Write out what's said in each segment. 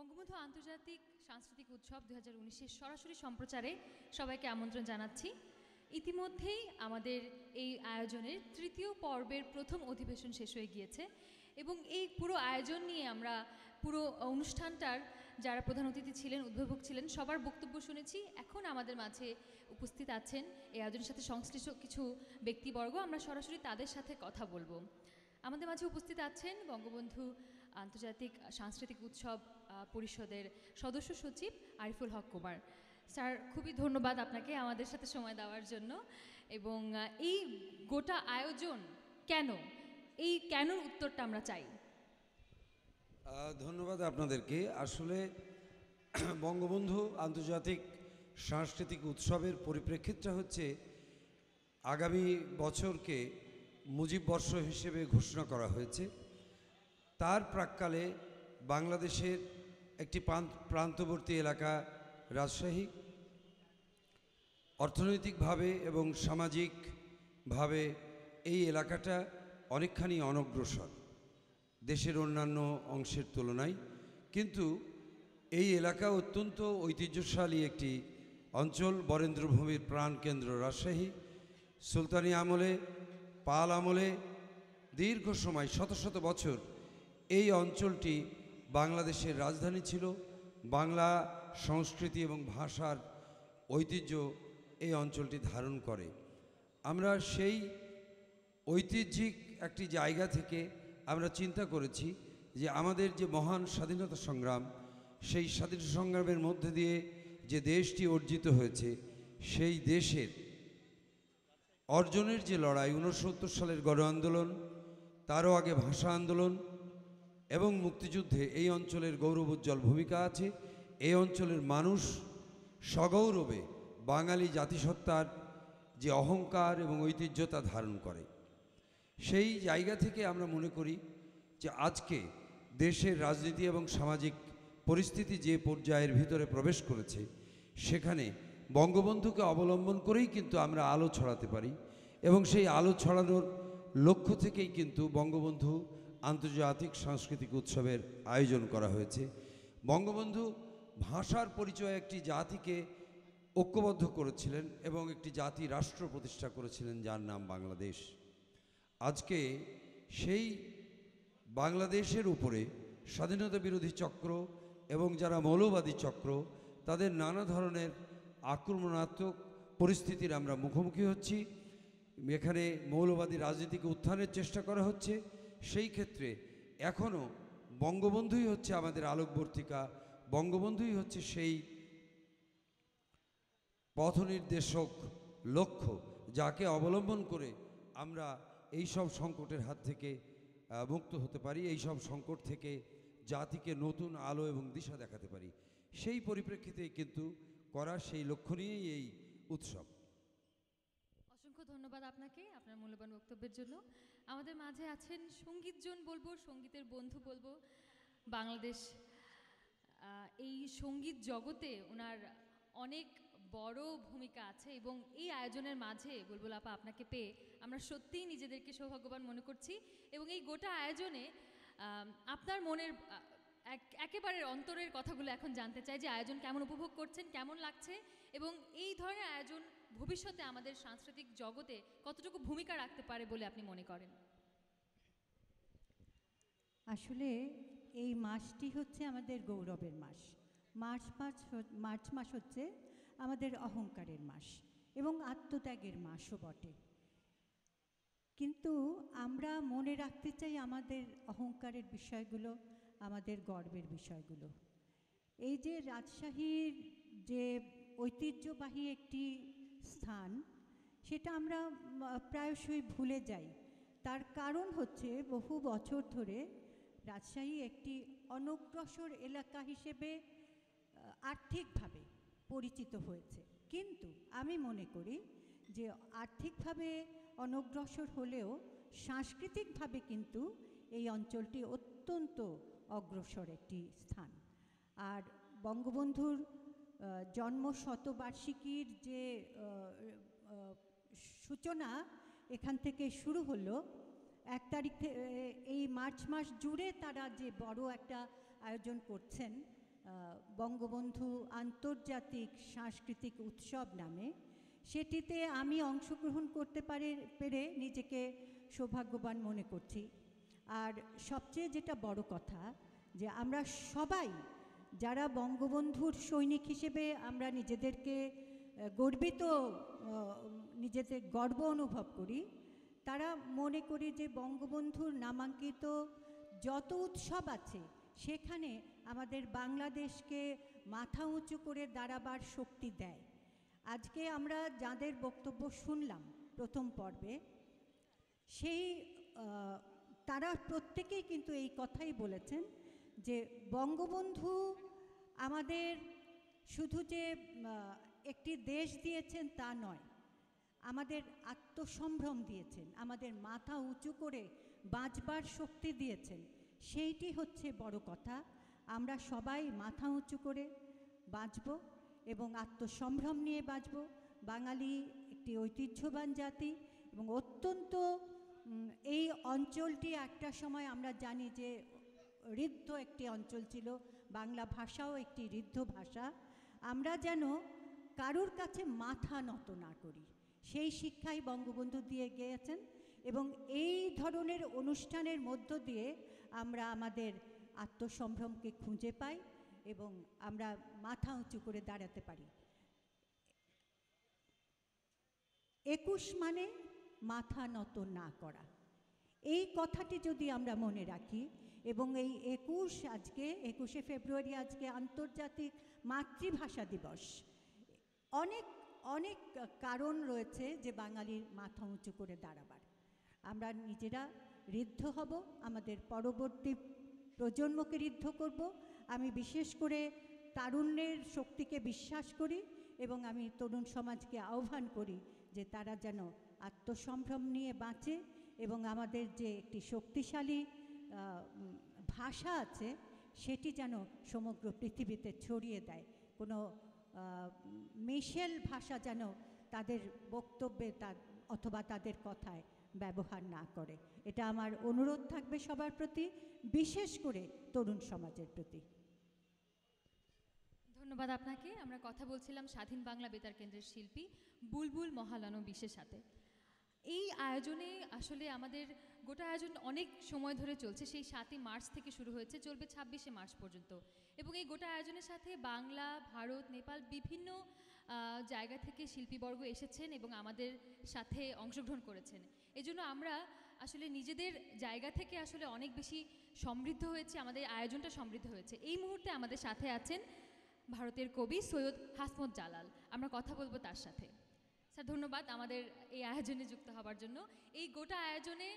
বঙ্গবন্ধু আন্তর্জাতিক সাংস্কৃতিক উৎসব দু হাজার সরাসরি সম্প্রচারে সবাইকে আমন্ত্রণ জানাচ্ছি ইতিমধ্যেই আমাদের এই আয়োজনের তৃতীয় পর্বের প্রথম অধিবেশন শেষ হয়ে গিয়েছে এবং এই পুরো আয়োজন নিয়ে আমরা পুরো অনুষ্ঠানটার যারা প্রধান অতিথি ছিলেন উদ্ভাবক ছিলেন সবার বক্তব্য শুনেছি এখন আমাদের মাঝে উপস্থিত আছেন এই আয়োজনের সাথে সংশ্লিষ্ট কিছু ব্যক্তিবর্গ আমরা সরাসরি তাদের সাথে কথা বলবো আমাদের মাঝে উপস্থিত আছেন বঙ্গবন্ধু আন্তর্জাতিক সাংস্কৃতিক উৎসব পরিষদের সদস্য সচিব আরিফুল হক কুমার স্যার খুবই ধন্যবাদ আপনাকে আমাদের সাথে সময় দেওয়ার জন্য এবং এই গোটা আয়োজন কেন এই কেনর উত্তরটা আমরা চাই ধন্যবাদ আপনাদেরকে আসলে বঙ্গবন্ধু আন্তর্জাতিক সাংস্কৃতিক উৎসবের পরিপ্রেক্ষিতটা হচ্ছে আগামী বছরকে মুজিব বর্ষ হিসেবে ঘোষণা করা হয়েছে তার প্রাককালে বাংলাদেশের একটি প্রান্তবর্তী এলাকা রাজশাহী অর্থনৈতিকভাবে এবং সামাজিকভাবে এই এলাকাটা অনেকখানি অনগ্রসর দেশের অন্যান্য অংশের তুলনায় কিন্তু এই এলাকা অত্যন্ত ঐতিহ্যশালী একটি অঞ্চল বরেন্দ্রভূমির প্রাণকেন্দ্র রাজশাহী সুলতানি আমলে পাল আমলে দীর্ঘ সময় শত শত বছর এই অঞ্চলটি বাংলাদেশের রাজধানী ছিল বাংলা সংস্কৃতি এবং ভাষার ঐতিহ্য এই অঞ্চলটি ধারণ করে আমরা সেই ঐতিহ্যিক একটি জায়গা থেকে আমরা চিন্তা করেছি যে আমাদের যে মহান স্বাধীনতা সংগ্রাম সেই স্বাধীনতা সংগ্রামের মধ্যে দিয়ে যে দেশটি অর্জিত হয়েছে সেই দেশের অর্জনের যে লড়াই উনসত্তর সালের গণ আন্দোলন তারও আগে ভাষা আন্দোলন এবং মুক্তিযুদ্ধে এই অঞ্চলের গৌরবোজ্জ্বল ভূমিকা আছে এই অঞ্চলের মানুষ সগৌরবে বাঙালি জাতিসত্তার যে অহংকার এবং ঐতিহ্যতা ধারণ করে সেই জায়গা থেকে আমরা মনে করি যে আজকে দেশের রাজনীতি এবং সামাজিক পরিস্থিতি যে পর্যায়ের ভিতরে প্রবেশ করেছে সেখানে বঙ্গবন্ধুকে অবলম্বন করেই কিন্তু আমরা আলো ছড়াতে পারি এবং সেই আলো ছড়ানোর লক্ষ্য থেকেই কিন্তু বঙ্গবন্ধু আন্তর্জাতিক সাংস্কৃতিক উৎসবের আয়োজন করা হয়েছে বঙ্গবন্ধু ভাষার পরিচয় একটি জাতিকে ঐক্যবদ্ধ করেছিলেন এবং একটি জাতি রাষ্ট্র প্রতিষ্ঠা করেছিলেন যার নাম বাংলাদেশ আজকে সেই বাংলাদেশের উপরে স্বাধীনতা বিরোধী চক্র এবং যারা মৌলবাদী চক্র তাদের নানা ধরনের আক্রমণাত্মক পরিস্থিতির আমরা মুখোমুখি হচ্ছি এখানে মৌলবাদী রাজনীতিকে উত্থানের চেষ্টা করা হচ্ছে সেই ক্ষেত্রে এখনও বঙ্গবন্ধুই হচ্ছে আমাদের আলোকবর্তিকা বঙ্গবন্ধুই হচ্ছে সেই পথনির্দেশক লক্ষ্য যাকে অবলম্বন করে আমরা এই সব সংকটের হাত থেকে মুক্ত হতে পারি এই সব সংকট থেকে জাতিকে নতুন আলো এবং দিশা দেখাতে পারি সেই পরিপ্রেক্ষিতে কিন্তু করা সেই লক্ষ্য নিয়েই এই উৎসব অসংখ্য ধন্যবাদ আপনাকে আপনার মূল্যবান বক্তব্যের জন্য আমাদের মাঝে আছেন সঙ্গীতজন বলবো সঙ্গীতের বন্ধু বলবো বাংলাদেশ এই সঙ্গীত জগতে ওনার অনেক বড় ভূমিকা আছে এবং এই আয়োজনের মাঝে বুলবুলাপা আপা আপনাকে পেয়ে আমরা সত্যিই নিজেদেরকে সৌভাগ্যবান মনে করছি এবং এই গোটা আয়োজনে আপনার মনের একেবারে অন্তরের কথাগুলো এখন জানতে চাই যে আয়োজন কেমন উপভোগ করছেন কেমন লাগছে এবং এই ধরনের আয়োজন ভবিষ্যতে আমাদের সাংস্কৃতিক জগতে কতটুকু ভূমিকা রাখতে পারে বলে আপনি মনে করেন আসলে এই মাসটি হচ্ছে আমাদের গৌরবের মাস মার্চ মাস মার্চ মাস হচ্ছে আমাদের অহংকারের মাস এবং আত্মত্যাগের মাসও বটে কিন্তু আমরা মনে রাখতে চাই আমাদের অহংকারের বিষয়গুলো আমাদের গর্বের বিষয়গুলো এই যে রাজশাহীর যে ঐতিহ্যবাহী একটি স্থান সেটা আমরা প্রায়শই ভুলে যাই তার কারণ হচ্ছে বহু বছর ধরে রাজশাহী একটি অনগ্রসর এলাকা হিসেবে আর্থিকভাবে পরিচিত হয়েছে কিন্তু আমি মনে করি যে আর্থিকভাবে অনগ্রসর হলেও সাংস্কৃতিকভাবে কিন্তু এই অঞ্চলটি অত্যন্ত অগ্রসর একটি স্থান আর বঙ্গবন্ধুর জন্ম শতবার্ষিকীর যে সূচনা এখান থেকে শুরু হলো এক তারিখ এই মার্চ মাস জুড়ে তারা যে বড় একটা আয়োজন করছেন বঙ্গবন্ধু আন্তর্জাতিক সাংস্কৃতিক উৎসব নামে সেটিতে আমি অংশগ্রহণ করতে পারে পেরে নিজেকে সৌভাগ্যবান মনে করছি আর সবচেয়ে যেটা বড় কথা যে আমরা সবাই যারা বঙ্গবন্ধুর সৈনিক হিসেবে আমরা নিজেদেরকে গর্বিত নিজেদের গর্ব অনুভব করি তারা মনে করি যে বঙ্গবন্ধুর নামাঙ্কিত যত উৎসব আছে সেখানে আমাদের বাংলাদেশকে মাথা উঁচু করে দাঁড়াবার শক্তি দেয় আজকে আমরা যাদের বক্তব্য শুনলাম প্রথম পর্বে সেই তারা প্রত্যেকেই কিন্তু এই কথাই বলেছেন যে বঙ্গবন্ধু আমাদের শুধু যে একটি দেশ দিয়েছেন তা নয় আমাদের আত্মসম্ভ্রম দিয়েছেন আমাদের মাথা উঁচু করে বাঁচবার শক্তি দিয়েছেন সেইটি হচ্ছে বড় কথা আমরা সবাই মাথা উঁচু করে বাঁচব এবং আত্মসম্ভ্রম নিয়ে বাঁচব বাঙালি একটি ঐতিহ্যবান জাতি এবং অত্যন্ত এই অঞ্চলটি একটা সময় আমরা জানি যে ঋদ্ধ একটি অঞ্চল ছিল বাংলা ভাষাও একটি ঋদ্ধ ভাষা আমরা যেন কারুর কাছে মাথা নত না করি সেই শিক্ষাই বঙ্গবন্ধু দিয়ে গিয়েছেন এবং এই ধরনের অনুষ্ঠানের মধ্য দিয়ে আমরা আমাদের আত্মসম্ভ্রমকে খুঁজে পাই এবং আমরা মাথা উঁচু করে দাঁড়াতে পারি একুশ মানে মাথা নত না করা এই কথাটি যদি আমরা মনে রাখি এবং এই একুশ আজকে একুশে ফেব্রুয়ারি আজকে আন্তর্জাতিক মাতৃভাষা দিবস অনেক অনেক কারণ রয়েছে যে বাঙালির মাথা উঁচু করে দাঁড়াবার আমরা নিজেরা ঋদ্ধ হব আমাদের পরবর্তী প্রজন্মকে ঋদ্ধ করব আমি বিশেষ করে তারুণ্যের শক্তিকে বিশ্বাস করি এবং আমি তরুণ সমাজকে আহ্বান করি যে তারা যেন আত্মসম্ভ্রম নিয়ে বাঁচে এবং আমাদের যে একটি শক্তিশালী ভাষা আছে সেটি যেন সমগ্র পৃথিবীতে ছড়িয়ে দেয় কোনো মিশেল ভাষা যেন তাদের বক্তব্যে তা অথবা তাদের কথায় ব্যবহার না করে এটা আমার অনুরোধ থাকবে সবার প্রতি বিশেষ করে তরুণ সমাজের প্রতি ধন্যবাদ আপনাকে আমরা কথা বলছিলাম স্বাধীন বাংলা বেতার কেন্দ্রের শিল্পী বুলবুল মহালানো বিশ্বের সাথে এই আয়োজনে আসলে আমাদের গোটা আয়োজন অনেক সময় ধরে চলছে সেই সাতই মার্চ থেকে শুরু হয়েছে চলবে ছাব্বিশে মার্চ পর্যন্ত এবং এই গোটা আয়োজনের সাথে বাংলা ভারত নেপাল বিভিন্ন জায়গা থেকে শিল্পীবর্গ এসেছেন এবং আমাদের সাথে অংশগ্রহণ করেছেন এজন্য আমরা আসলে নিজেদের জায়গা থেকে আসলে অনেক বেশি সমৃদ্ধ হয়েছে আমাদের আয়োজনটা সমৃদ্ধ হয়েছে এই মুহূর্তে আমাদের সাথে আছেন ভারতের কবি সৈয়দ হাসমত জালাল আমরা কথা বলবো তার সাথে স্যার আচ্ছা, ধন্যবাদ আমাদের এই আয়োজনে যুক্ত হবার জন্য এই গোটা আয়োজনে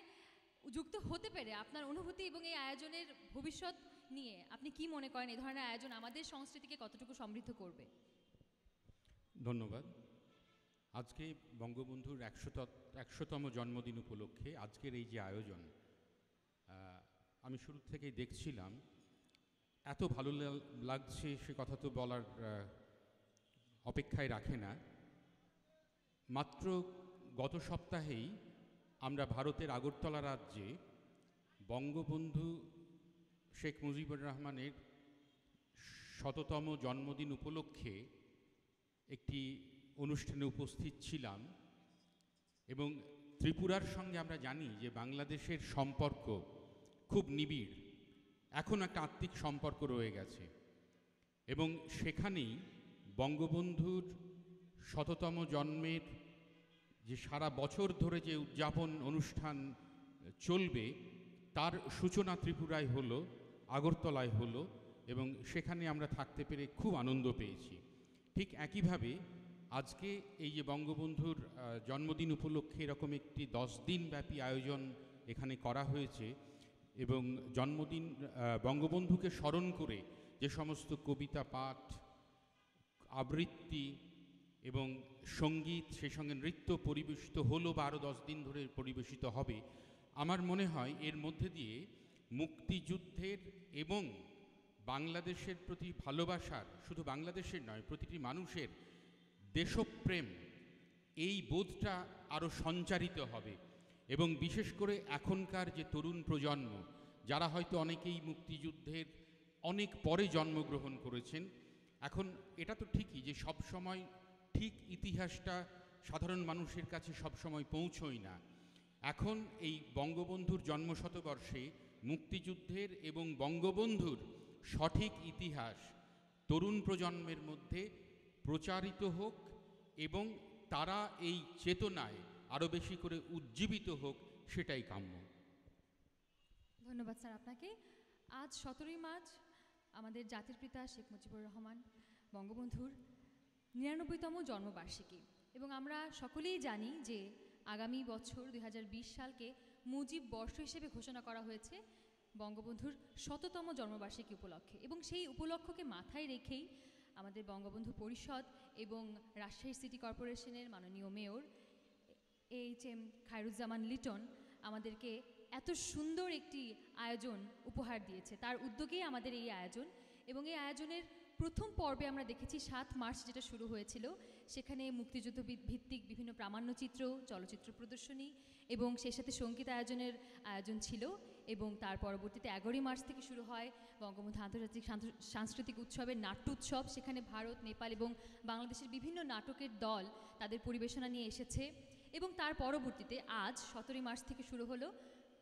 যুক্ত হতে পেরে আপনার অনুভূতি এবং এই আয়োজনের ভবিষ্যৎ নিয়ে আপনি কি মনে করেন এই ধরনের আয়োজন আমাদের সংস্কৃতিকে কতটুকু সমৃদ্ধ করবে ধন্যবাদ আজকে বঙ্গবন্ধুর একশত একশোতম জন্মদিন উপলক্ষে আজকের এই যে আয়োজন আমি শুরু থেকেই দেখছিলাম এত ভালো লাগছে সে কথা তো বলার অপেক্ষায় রাখে না মাত্র গত সপ্তাহেই আমরা ভারতের আগরতলা রাজ্যে বঙ্গবন্ধু শেখ মুজিবুর রহমানের শততম জন্মদিন উপলক্ষে একটি অনুষ্ঠানে উপস্থিত ছিলাম এবং ত্রিপুরার সঙ্গে আমরা জানি যে বাংলাদেশের সম্পর্ক খুব নিবিড় এখন একটা আত্মিক সম্পর্ক রয়ে গেছে এবং সেখানেই বঙ্গবন্ধুর শততম জন্মের যে সারা বছর ধরে যে উদযাপন অনুষ্ঠান চলবে তার সূচনা ত্রিপুরায় হলো আগরতলায় হলো এবং সেখানে আমরা থাকতে পেরে খুব আনন্দ পেয়েছি ঠিক একইভাবে আজকে এই যে বঙ্গবন্ধুর জন্মদিন উপলক্ষে এরকম একটি দশ দিনব্যাপী আয়োজন এখানে করা হয়েছে এবং জন্মদিন বঙ্গবন্ধুকে স্মরণ করে যে সমস্ত কবিতা পাঠ আবৃত্তি এবং সঙ্গীত সেই সঙ্গে নৃত্য পরিবেশিত হলো বা আরও দশ দিন ধরে পরিবেশিত হবে আমার মনে হয় এর মধ্যে দিয়ে মুক্তিযুদ্ধের এবং বাংলাদেশের প্রতি ভালোবাসার শুধু বাংলাদেশের নয় প্রতিটি মানুষের দেশপ্রেম এই বোধটা আরও সঞ্চারিত হবে এবং বিশেষ করে এখনকার যে তরুণ প্রজন্ম যারা হয়তো অনেকেই মুক্তিযুদ্ধের অনেক পরে জন্মগ্রহণ করেছেন এখন এটা তো ঠিকই যে সব সময় ঠিক ইতিহাসটা সাধারণ মানুষের কাছে সবসময় পৌঁছয় না এখন এই বঙ্গবন্ধুর জন্মশতবর্ষে মুক্তিযুদ্ধের এবং বঙ্গবন্ধুর সঠিক ইতিহাস তরুণ প্রজন্মের মধ্যে প্রচারিত হোক এবং তারা এই চেতনায় আরও বেশি করে উজ্জীবিত হোক সেটাই কাম্য ধন্যবাদ স্যার আপনাকে আজ সতেরোই মার্চ আমাদের জাতির পিতা শেখ মুজিবুর রহমান বঙ্গবন্ধুর নিরানব্বইতম জন্মবার্ষিকী এবং আমরা সকলেই জানি যে আগামী বছর দুই সালকে মুজিব বর্ষ হিসেবে ঘোষণা করা হয়েছে বঙ্গবন্ধুর শততম জন্মবার্ষিকী উপলক্ষে এবং সেই উপলক্ষকে মাথায় রেখেই আমাদের বঙ্গবন্ধু পরিষদ এবং রাজশাহী সিটি কর্পোরেশনের মাননীয় mayor H M Khairuzzaman Liton আমাদেরকে এত সুন্দর একটি আয়োজন উপহার দিয়েছে তার উদ্যোগেই আমাদের এই আয়োজন এবং এই আয়োজনের প্রথম পর্বে আমরা দেখেছি সাত মার্চ যেটা শুরু হয়েছিল সেখানে মুক্তিযুদ্ধ ভিত্তিক বিভিন্ন প্রামাণ্যচিত্র চলচ্চিত্র প্রদর্শনী এবং সেই সাথে সঙ্গীত আয়োজনের আয়োজন ছিল এবং তার পরবর্তীতে এগারোই মার্চ থেকে শুরু হয় বঙ্গবন্ধু আন্তর্জাতিক সাংস্কৃতিক উৎসবের নাট্য উৎসব সেখানে ভারত নেপাল এবং বাংলাদেশের বিভিন্ন নাটকের দল তাদের পরিবেশনা নিয়ে এসেছে এবং তার পরবর্তীতে আজ সতেরোই মার্চ থেকে শুরু হলো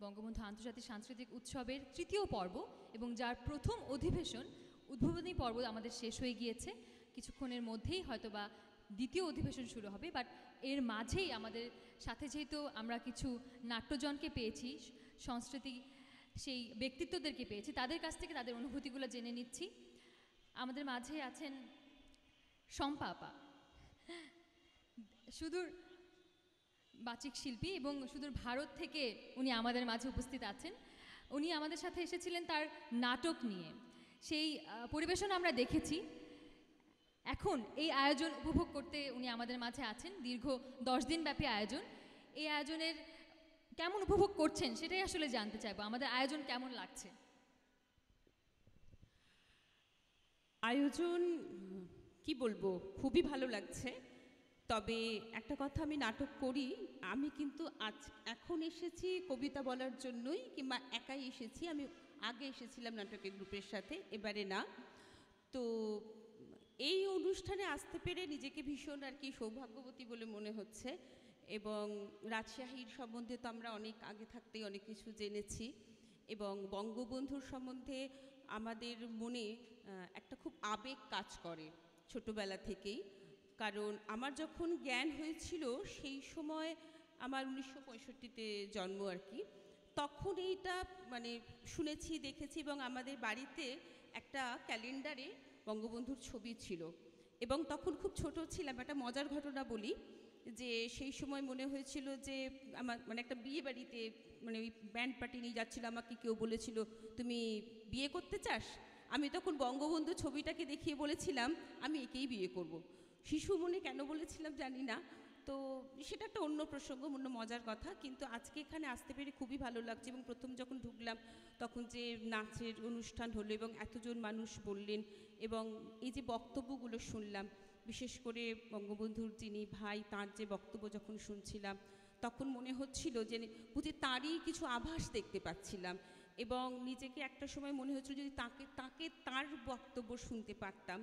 বঙ্গবন্ধু আন্তর্জাতিক সাংস্কৃতিক উৎসবের তৃতীয় পর্ব এবং যার প্রথম অধিবেশন উদ্বোধনী পর্ব আমাদের শেষ হয়ে গিয়েছে কিছুক্ষণের মধ্যেই হয়তোবা দ্বিতীয় অধিবেশন শুরু হবে বাট এর মাঝেই আমাদের সাথে যেহেতু আমরা কিছু নাট্যজনকে পেয়েছি সংস্কৃতি সেই ব্যক্তিত্বদেরকে পেয়েছি তাদের কাছ থেকে তাদের অনুভূতিগুলো জেনে নিচ্ছি আমাদের মাঝে আছেন সম্পাপা সুদূর বাচিক শিল্পী এবং সুদূর ভারত থেকে উনি আমাদের মাঝে উপস্থিত আছেন উনি আমাদের সাথে এসেছিলেন তার নাটক নিয়ে সেই পরিবেশন আমরা দেখেছি এখন এই আয়োজন উপভোগ করতে উনি আমাদের মাঝে আছেন দীর্ঘ দশ দিনব্যাপী আয়োজন এই আয়োজনের কেমন উপভোগ করছেন সেটাই আসলে জানতে চাইবো আমাদের আয়োজন কেমন লাগছে আয়োজন কি বলবো খুবই ভালো লাগছে তবে একটা কথা আমি নাটক করি আমি কিন্তু আজ এখন এসেছি কবিতা বলার জন্যই কিংবা একাই এসেছি আমি আগে এসেছিলাম নাটকের গ্রুপের সাথে এবারে না তো এই অনুষ্ঠানে আসতে পেরে নিজেকে ভীষণ আর কি সৌভাগ্যবতী বলে মনে হচ্ছে এবং রাজশাহীর সম্বন্ধে তো আমরা অনেক আগে থাকতেই অনেক কিছু জেনেছি এবং বঙ্গবন্ধুর সম্বন্ধে আমাদের মনে একটা খুব আবেগ কাজ করে ছোটবেলা থেকেই কারণ আমার যখন জ্ঞান হয়েছিল সেই সময় আমার উনিশশো পঁয়ষট্টিতে জন্ম আর কি তখন এইটা মানে শুনেছি দেখেছি এবং আমাদের বাড়িতে একটা ক্যালেন্ডারে বঙ্গবন্ধুর ছবি ছিল এবং তখন খুব ছোট ছিলাম একটা মজার ঘটনা বলি যে সেই সময় মনে হয়েছিল যে আমার মানে একটা বিয়ে বাড়িতে মানে ওই ব্যান্ড পার্টি নিয়ে যাচ্ছিল আমাকে কেউ বলেছিল তুমি বিয়ে করতে চাস আমি তখন বঙ্গবন্ধু ছবিটাকে দেখিয়ে বলেছিলাম আমি একেই বিয়ে করব। শিশু মনে কেন বলেছিলাম জানি না তো সেটা একটা অন্য প্রসঙ্গ অন্য মজার কথা কিন্তু আজকে এখানে আসতে পেরে খুবই ভালো লাগছে এবং প্রথম যখন ঢুকলাম তখন যে নাচের অনুষ্ঠান হলো এবং এতজন মানুষ বললেন এবং এই যে বক্তব্যগুলো শুনলাম বিশেষ করে বঙ্গবন্ধুর যিনি ভাই তার যে বক্তব্য যখন শুনছিলাম তখন মনে হচ্ছিল যে বুঝে তারই কিছু আভাস দেখতে পাচ্ছিলাম এবং নিজেকে একটা সময় মনে হচ্ছিল যদি তাকে তাকে তার বক্তব্য শুনতে পারতাম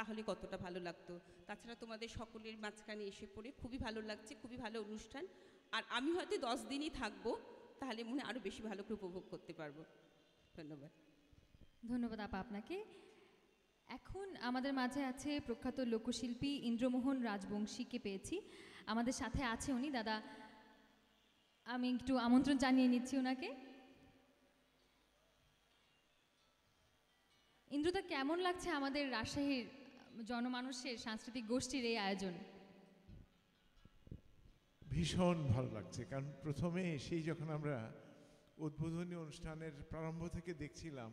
তাহলে কতটা ভালো লাগতো তাছাড়া তোমাদের সকলের মাঝখানে এসে পড়ে খুবই ভালো লাগছে খুবই ভালো অনুষ্ঠান আর আমি হয়তো দশ দিনই থাকবো তাহলে মনে আরও বেশি ভালো করে উপভোগ করতে পারবো ধন্যবাদ ধন্যবাদ আপা আপনাকে এখন আমাদের মাঝে আছে প্রখ্যাত লোকশিল্পী ইন্দ্রমোহন রাজবংশীকে পেয়েছি আমাদের সাথে আছে উনি দাদা আমি একটু আমন্ত্রণ জানিয়ে নিচ্ছি ওনাকে ইন্দ্রদা কেমন লাগছে আমাদের রাজশাহীর জনমানুষের সাংস্কৃতিক গোষ্ঠীর এই আয়োজন ভীষণ ভালো লাগছে কারণ প্রথমে সেই যখন আমরা উদ্বোধনী অনুষ্ঠানের প্রারম্ভ থেকে দেখছিলাম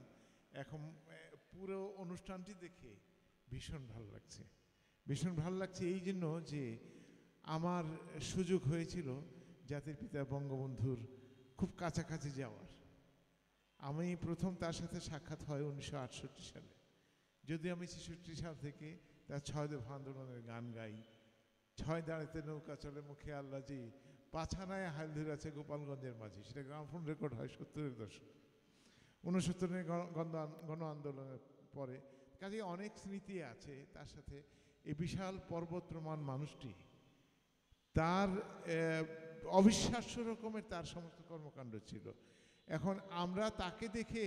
এখন পুরো অনুষ্ঠানটি দেখে ভীষণ ভালো লাগছে ভীষণ ভালো লাগছে এই জন্য যে আমার সুযোগ হয়েছিল জাতির পিতা বঙ্গবন্ধুর খুব কাছাকাছি যাওয়ার আমি প্রথম তার সাথে সাক্ষাৎ হয় উনিশশো সালে যদি আমি ছেষট্টি সাল থেকে তার ছয় দেব আন্দোলনের গান গাই ছয় দাঁড়াতে নৌকা চলে মুখে আল্লাজি পাছানায় হাল ধরে আছে গোপালগঞ্জের মাঝে সেটা গ্রামফোন রেকর্ড হয় সত্তরের দশক উনসত্তরের গণ আন্দোলনের পরে কাজে অনেক স্মৃতি আছে তার সাথে এই বিশাল পর্বতপ্রমাণ মানুষটি তার অবিশ্বাস্য রকমের তার সমস্ত কর্মকাণ্ড ছিল এখন আমরা তাকে দেখে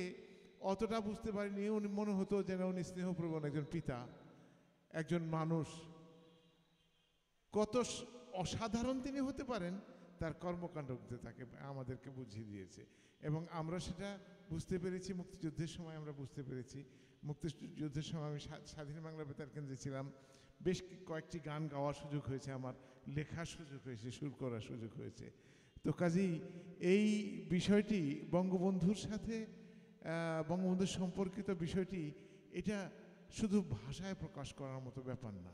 অতটা বুঝতে পারিনি উনি মনে হতো যেন উনি স্নেহপ্রবণ একজন পিতা একজন মানুষ কত অসাধারণ তিনি হতে পারেন তার কর্মকাণ্ড তাকে আমাদেরকে বুঝিয়ে দিয়েছে এবং আমরা সেটা বুঝতে পেরেছি মুক্তিযুদ্ধের সময় আমরা বুঝতে পেরেছি মুক্তিযুদ্ধের সময় আমি স্বাধীন বাংলা বেতার কেন্দ্রে ছিলাম বেশ কয়েকটি গান গাওয়ার সুযোগ হয়েছে আমার লেখার সুযোগ হয়েছে সুর করার সুযোগ হয়েছে তো কাজেই এই বিষয়টি বঙ্গবন্ধুর সাথে বঙ্গবন্ধু সম্পর্কিত বিষয়টি এটা শুধু ভাষায় প্রকাশ করার মতো ব্যাপার না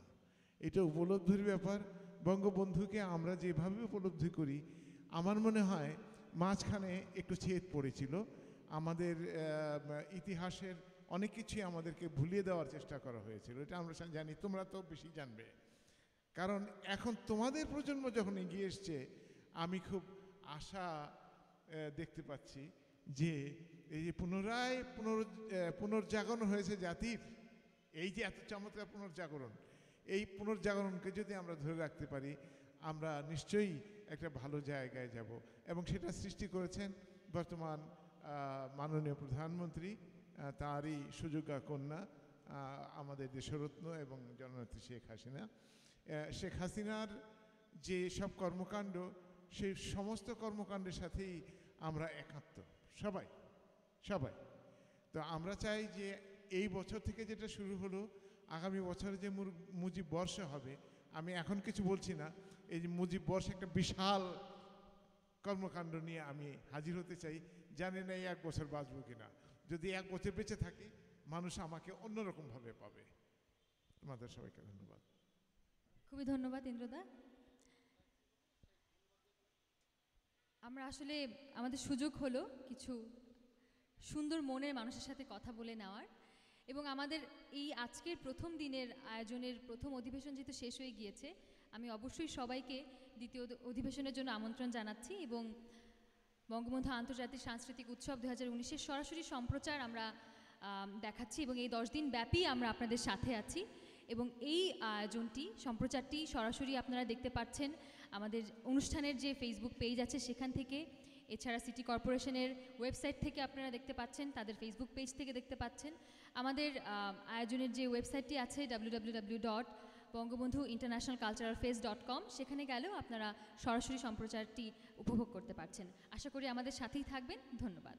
এটা উপলব্ধির ব্যাপার বঙ্গবন্ধুকে আমরা যেভাবে উপলব্ধি করি আমার মনে হয় মাঝখানে একটু ছেদ পড়েছিল আমাদের ইতিহাসের অনেক কিছুই আমাদেরকে ভুলিয়ে দেওয়ার চেষ্টা করা হয়েছিল এটা আমরা জানি তোমরা তো বেশি জানবে কারণ এখন তোমাদের প্রজন্ম যখন এগিয়ে এসছে আমি খুব আশা দেখতে পাচ্ছি যে এই যে পুনরায় পুনর পুনর্জাগরণ হয়েছে জাতির এই যে এত চমৎকার পুনর্জাগরণ এই পুনর্জাগরণকে যদি আমরা ধরে রাখতে পারি আমরা নিশ্চয়ই একটা ভালো জায়গায় যাব এবং সেটা সৃষ্টি করেছেন বর্তমান মাননীয় প্রধানমন্ত্রী তাঁরই সুযোগা কন্যা আমাদের দেশরত্ন এবং জননেত্রী শেখ হাসিনা শেখ হাসিনার যে সব কর্মকাণ্ড সেই সমস্ত কর্মকাণ্ডের সাথেই আমরা একাত্ম সবাই সবাই তো আমরা চাই যে এই বছর থেকে যেটা শুরু হলো আগামী বছরে যে মুজিব বর্ষ হবে আমি এখন কিছু বলছি না এই যে মুজিব বর্ষ একটা বিশাল কর্মকাণ্ড নিয়ে আমি হাজির হতে চাই জানি না এই এক বছর বাঁচবো কিনা যদি এক বছর বেঁচে থাকি মানুষ আমাকে অন্যরকমভাবে পাবে তোমাদের সবাইকে ধন্যবাদ খুবই ধন্যবাদ ইন্দ্রদা আমরা আসলে আমাদের সুযোগ হলো কিছু সুন্দর মনের মানুষের সাথে কথা বলে নেওয়ার এবং আমাদের এই আজকের প্রথম দিনের আয়োজনের প্রথম অধিবেশন যেহেতু শেষ হয়ে গিয়েছে আমি অবশ্যই সবাইকে দ্বিতীয় অধিবেশনের জন্য আমন্ত্রণ জানাচ্ছি এবং বঙ্গবন্ধু আন্তর্জাতিক সাংস্কৃতিক উৎসব দু হাজার উনিশের সরাসরি সম্প্রচার আমরা দেখাচ্ছি এবং এই দশ দিন ব্যাপী আমরা আপনাদের সাথে আছি এবং এই আয়োজনটি সম্প্রচারটি সরাসরি আপনারা দেখতে পাচ্ছেন আমাদের অনুষ্ঠানের যে ফেসবুক পেজ আছে সেখান থেকে এছাড়া সিটি কর্পোরেশনের ওয়েবসাইট থেকে আপনারা দেখতে পাচ্ছেন তাদের ফেসবুক পেজ থেকে দেখতে পাচ্ছেন আমাদের আয়োজনের যে ওয়েবসাইটটি আছে W W W dot Bangabandhu international cultural fest dot com সেখানে গেলেও আপনারা সরাসরি সম্প্রচারটি উপভোগ করতে পারছেন আশা করি আমাদের সাথেই থাকবেন ধন্যবাদ